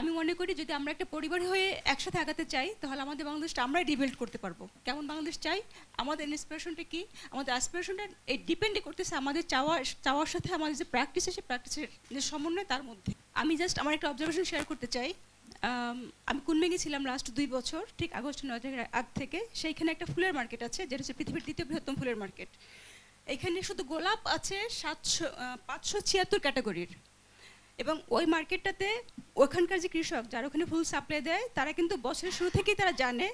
আমি মনে করি যদি আমরা একটা পরিবার হয়ে একসাথে আগাতে চাই তাহলে আমাদের বাংলাদেশটা আমরাই ডিভেলপ করতে পারবো কেমন বাংলাদেশ চাই আমাদের ইন্সপিরেশনটা কী আমাদের অ্যাসপিরেশনটা এই ডিপেন্ডে করতেছে আমাদের চাওয়া চাওয়ার সাথে আমাদের যে প্র্যাকটিস আছে প্র্যাকটিসের যে সমন্বয় তার মধ্যে আমি জাস্ট আমার একটা অবজারভেশন শেয়ার করতে চাই আমি কুনবেঙ্গে ছিলাম লাস্ট দুই বছর ঠিক আগস্ট নয় আগ থেকে সেইখানে একটা ফুলের মার্কেট আছে যেটা হচ্ছে পৃথিবীর দ্বিতীয় বৃহত্তম ফুলের মার্কেট এখানে শুধু গোলাপ আছে সাতশো পাঁচশো ছিয়াত্তর ক্যাটাগরির এবং ওই মার্কেটটাতে ওখানকার যে কৃষক যারা ওখানে ফুল সাপ্লাই দেয় তারা কিন্তু বছরের শুরু থেকেই তারা জানে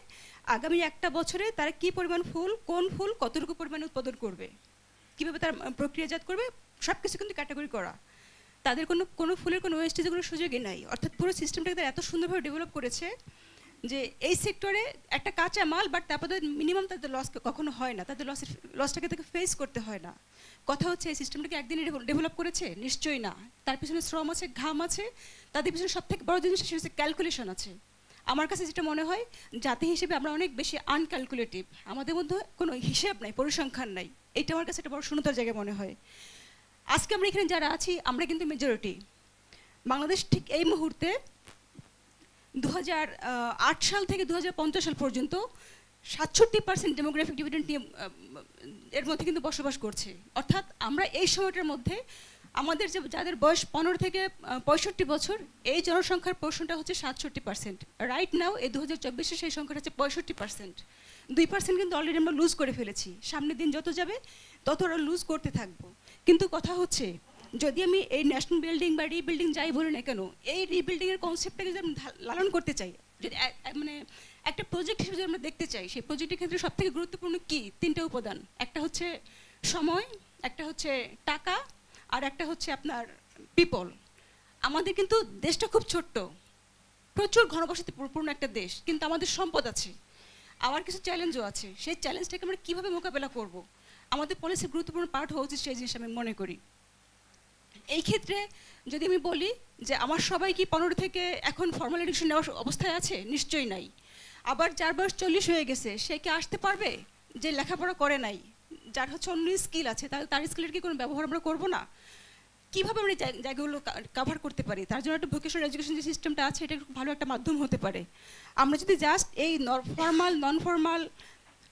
আগামী একটা বছরে তারা কি পরিমাণ ফুল কোন ফুল কতটুকু পরিমাণে উৎপাদন করবে কীভাবে তারা প্রক্রিয়াজাত করবে সব কিছু কিন্তু ক্যাটাগরি করা তাদের কোনো কোনো ফুলের কোনো ওয়েস্টেজের কোনো সুযোগই নাই অর্থাৎ পুরো সিস্টেমটাকে তারা এত সুন্দরভাবে ডেভেলপ করেছে যে এই সেক্টরে একটা কাঁচা মাল বাট তারপর মিনিমাম তাদের লস কখনো হয় না তাদের লসের লসটাকে তাকে ফেস করতে হয় না কথা হচ্ছে এই সিস্টেমটাকে একদিনই ডেভেলপ করেছে নিশ্চয়ই না তার পিছনে শ্রম আছে ঘাম আছে তাদের পিছনে সবথেকে বড় জিনিস সেটা হচ্ছে ক্যালকুলেশন আছে আমার কাছে যেটা মনে হয় জাতি হিসেবে আমরা অনেক বেশি আনক্যালকুলেটিভ আমাদের মধ্যে কোনো হিসেব নাই পরিসংখ্যান নাই এটা আমার কাছে একটা বড় শূন্যতার জায়গায় মনে হয় আজকে আমরা এখানে যারা আছি আমরা কিন্তু মেজরিটি বাংলাদেশ ঠিক এই মুহূর্তে দু সাল থেকে দু সাল পর্যন্ত সাতষট্টি পার্সেন্ট ডেমোগ্রাফিক ডিভিডেন্ট এর মধ্যে কিন্তু বসবাস করছে অর্থাৎ আমরা এই সময়টার মধ্যে আমাদের যে যাদের বয়স পনেরো থেকে পঁয়ষট্টি বছর এই জনসংখ্যার পোর্শনটা হচ্ছে সাতষট্টি পার্সেন্ট রাইট নাও এই দু হাজার চব্বিশে সেই সংখ্যাটা হচ্ছে পঁয়ষট্টি পার্সেন্ট দুই পার্সেন্ট কিন্তু অলরেডি আমরা লুজ করে ফেলেছি সামনের দিন যত যাবে তত আমরা লুজ করতে থাকবো কিন্তু কথা হচ্ছে যদি আমি এই ন্যাশনাল বিল্ডিং বা রিবিল্ডিং যাই বলি না কেন এই রিবিল্ডিংয়ের কনসেপ্টটাকে যদি আমি লালন করতে চাই যদি মানে একটা প্রজেক্ট হিসেবে যদি আমরা দেখতে চাই সেই প্রজেক্টের ক্ষেত্রে সবথেকে গুরুত্বপূর্ণ কি তিনটে উপাদান একটা হচ্ছে সময় একটা হচ্ছে টাকা আর একটা হচ্ছে আপনার পিপল আমাদের কিন্তু দেশটা খুব ছোট্ট প্রচুর ঘনবসতি পূর্ণ একটা দেশ কিন্তু আমাদের সম্পদ আছে আবার কিছু চ্যালেঞ্জও আছে সেই চ্যালেঞ্জটাকে আমরা কীভাবে মোকাবেলা করব আমাদের পলিসির গুরুত্বপূর্ণ পার্ট হওয়া উচিত সেই জিনিস আমি মনে করি এই ক্ষেত্রে যদি আমি বলি যে আমার সবাই কি পনেরো থেকে এখন ফর্মাল এডুকেশন নেওয়ার অবস্থায় আছে নিশ্চয়ই নাই আবার যার বয়স চল্লিশ হয়ে গেছে সে কি আসতে পারবে যে লেখাপড়া করে নাই যার হচ্ছে অন্য স্কিল আছে তাহলে তার স্কিলের কি কোনো ব্যবহার আমরা করবো না কীভাবে আমরা জায়গাগুলো কাভার করতে পারি তার জন্য একটা ভোকেশনাল এডুকেশন যে সিস্টেমটা আছে এটা ভালো একটা মাধ্যম হতে পারে আমরা যদি জাস্ট এই ফর্মাল নন ফর্মাল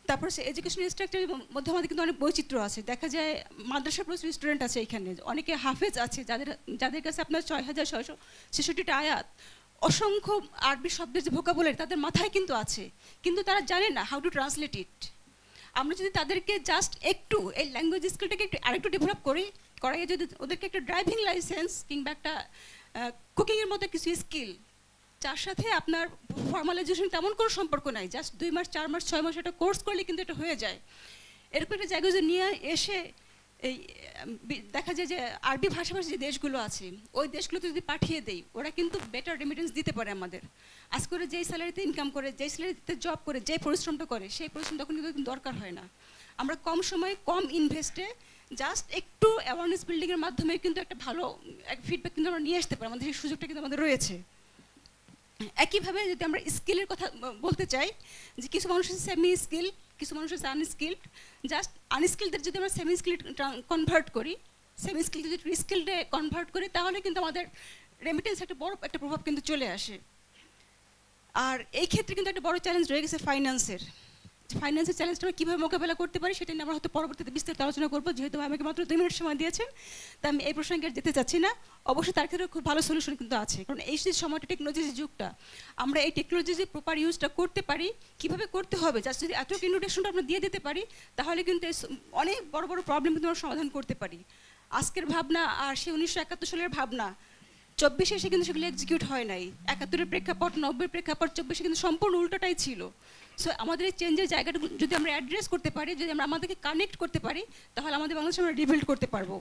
তারপর সে এডুকেশন স্ট্রাকচারের মধ্যে আমাদের কিন্তু অনেক বৈচিত্র্য আছে দেখা যায় মাদ্রাসা প্রচুর স্টুডেন্ট আছে এখানে অনেকে হাফেজ আছে যাদের যাদের কাছে আপনার ছয় হাজার ছয়শো ছেষট্টিটা আয়াত অসংখ্য আরবি শব্দের যে ভোকা বলে তাদের মাথায় কিন্তু আছে কিন্তু তারা জানে না হাউ টু ট্রান্সলেট ইট আমরা যদি তাদেরকে জাস্ট একটু এই ল্যাঙ্গুয়েজ স্কিলটাকে একটু আরেকটু ডেভেলপ করি করাই যদি ওদেরকে একটা ড্রাইভিং লাইসেন্স কিংবা একটা কুকিংয়ের মতো কিছু স্কিল তার সাথে আপনার ফর্মালাইজেশন তেমন কোনো সম্পর্ক নাই জাস্ট দুই মাস চার মাস ছয় মাস এটা কোর্স করলে কিন্তু এটা হয়ে যায় এরকম একটা জায়গায় যদি নিয়ে এসে এই দেখা যায় যে আরবি ভাষাভাষী যে দেশগুলো আছে ওই দেশগুলোতে যদি পাঠিয়ে দেই ওরা কিন্তু বেটার রেমিটেন্স দিতে পারে আমাদের আজ করে যেই স্যালারিতে ইনকাম করে যেই স্যালারিতে জব করে যে পরিশ্রমটা করে সেই পরিশ্রম তখন কিন্তু দরকার হয় না আমরা কম সময়ে কম ইনভেস্টে জাস্ট একটু অ্যাওয়ারনেস বিল্ডিংয়ের মাধ্যমে কিন্তু একটা ভালো এক ফিডব্যাক কিন্তু আমরা নিয়ে আসতে পারি আমাদের সেই সুযোগটা কিন্তু আমাদের রয়েছে একইভাবে যদি আমরা স্কিলের কথা বলতে চাই যে কিছু মানুষ সেমি স্কিল কিছু মানুষ হচ্ছে আনস্কিল্ড জাস্ট আনস্কিলদের যদি আমরা সেমি স্কিল কনভার্ট করি সেমি স্কিল যদি রিস্কিলডে কনভার্ট করি তাহলে কিন্তু আমাদের রেমিটেন্স একটা বড় একটা প্রভাব কিন্তু চলে আসে আর এই ক্ষেত্রে কিন্তু একটা বড় চ্যালেঞ্জ রয়ে গেছে ফাইন্যান্সের ফাইন্যান্সের চ্যালেঞ্জটা আমি কীভাবে মোকাবেলা করতে পারি সেটা নিয়ে আমরা হয়তো পরবর্তীতে বিস্তারিত আলোচনা করবো যেহেতু আমাকে মাত্র দুই মিনিট সময় দিয়েছেন তা আমি এই প্রসঙ্গে যেতে চাচ্ছি না অবশ্যই তার ক্ষেত্রে খুব ভালো সলিউশন কিন্তু আছে কারণ এই যে সময়টা টেকনোলজির যুগটা আমরা এই টেকনোলজির যে প্রপার ইউজটা করতে পারি কীভাবে করতে হবে যার যদি এত ইনোভেশনটা আমরা দিয়ে দিতে পারি তাহলে কিন্তু অনেক বড় বড় প্রবলেম কিন্তু আমরা সমাধান করতে পারি আজকের ভাবনা আর সে উনিশশো একাত্তর সালের ভাবনা চব্বিশে এসে কিন্তু সেগুলো এক্সিকিউট হয় নাই একাত্তরের প্রেক্ষাপট নব্বই প্রেক্ষাপট চব্বিশে কিন্তু সম্পূর্ণ উল্টোটাই ছিল সো আমাদের এই চেঞ্জের জায়গাটা যদি আমরা অ্যাড্রেস করতে পারি যদি আমরা আমাদেরকে কানেক্ট করতে পারি তাহলে আমাদের বাংলাদেশ আমরা রিবিল্ড করতে পারবো